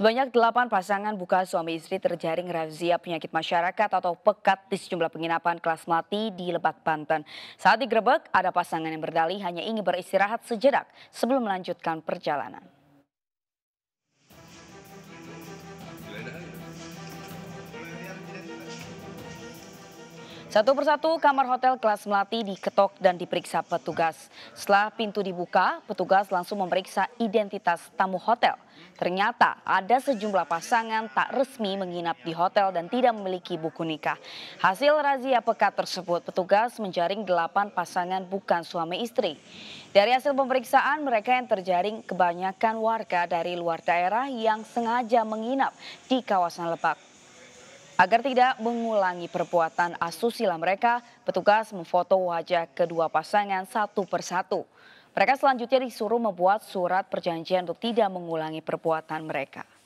Sebanyak delapan pasangan buka suami istri terjaring razia penyakit masyarakat atau pekat di sejumlah penginapan kelas mati di Lebak, Banten. Saat digrebek, ada pasangan yang berdalih hanya ingin beristirahat sejenak sebelum melanjutkan perjalanan. Satu persatu kamar hotel kelas Melati diketok dan diperiksa petugas. Setelah pintu dibuka, petugas langsung memeriksa identitas tamu hotel. Ternyata ada sejumlah pasangan tak resmi menginap di hotel dan tidak memiliki buku nikah. Hasil razia pekat tersebut, petugas menjaring delapan pasangan bukan suami istri. Dari hasil pemeriksaan, mereka yang terjaring kebanyakan warga dari luar daerah yang sengaja menginap di kawasan Lebak. Agar tidak mengulangi perbuatan asusila mereka, petugas memfoto wajah kedua pasangan satu persatu. Mereka selanjutnya disuruh membuat surat perjanjian untuk tidak mengulangi perbuatan mereka.